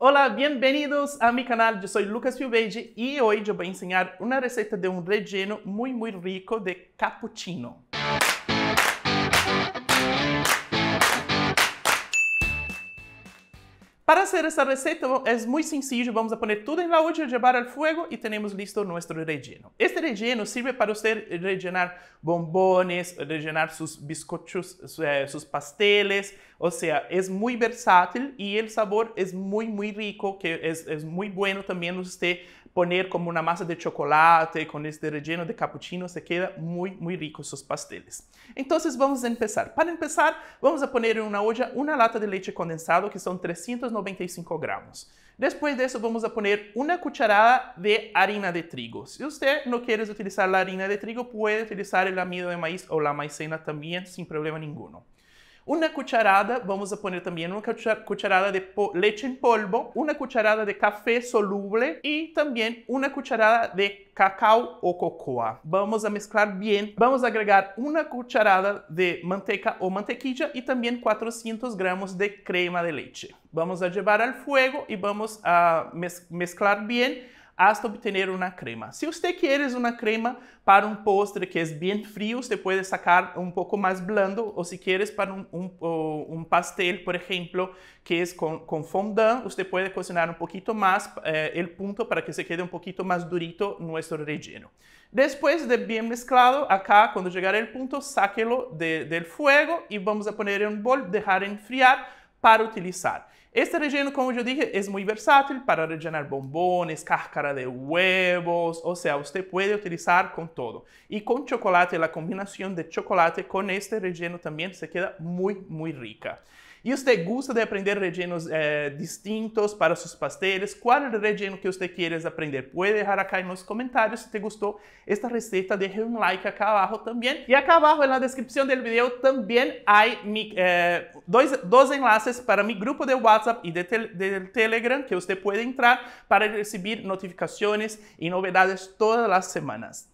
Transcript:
Olá, bem-vindos a meu canal. Eu sou Lucas Piubege e hoje eu vou ensinar uma receita de um relleno muito, muito rico de cappuccino. Para fazer essa receita é muito simples. vamos pôr tudo em la olla, levar ao fogo e temos listo nosso relleno. Este relleno serve para você rellenar bombones, rellenar seus biscoitos, eh, seus pasteles O sea, es muy versátil y el sabor es muy, muy rico, que es, muy bueno también usted poner como una masa de chocolate con este relleno de cappuccino, se queda muy, muy rico sus pasteles. Entonces vamos a empezar. Para empezar, vamos a poner en una olla una lata de leche condensado que son 395 gramos. Después de eso vamos a poner una cucharada de harina de trigo. Si usted no quiere utilizar la harina de trigo, puede utilizar el amido de maíz o la maicena también sin problema ninguno. Una cucharada, vamos a poner también una cucharada de leche en polvo, una cucharada de café soluble y también una cucharada de cacao o cocoa. Vamos a mezclar bien. Vamos a agregar una cucharada de manteca o mantequilla y también 400 gramos de crema de leche. Vamos a llevar al fuego y vamos a mezclar bien hasta obtener uma crema. Se você quer uma crema para um postre que é bem frio, você pode sacar um pouco mais blando, ou se queres para um, um, pastel, por exemplo, que é com, com fondant, você pode cocinar um pouquinho mais eh, o ponto para que se quede um pouquinho mais durito nosso relleno. Depois de bem mezclado, acá, quando chegar o ponto, sáquelo de, del fuego e vamos a poner em um bol, deixar enfriar para utilizar. Este relleno, como yo dije, es muy versátil para rellenar bombones, cáscara de huevos, o sea, usted puede utilizar con todo. Y con chocolate, la combinación de chocolate con este relleno también se queda muy, muy rica. E você gosta de aprender rellenos eh, distintos para seus pasteles? Qual é relleno que você quer aprender? Pode deixar aqui nos comentários se te gostou esta receita. deixa um like aqui abaixo também. E aqui abaixo, na descrição do vídeo, também há eh, dois, dois enlaces para meu grupo de WhatsApp e de, de Telegram que você pode entrar para receber notificações e novidades todas as semanas.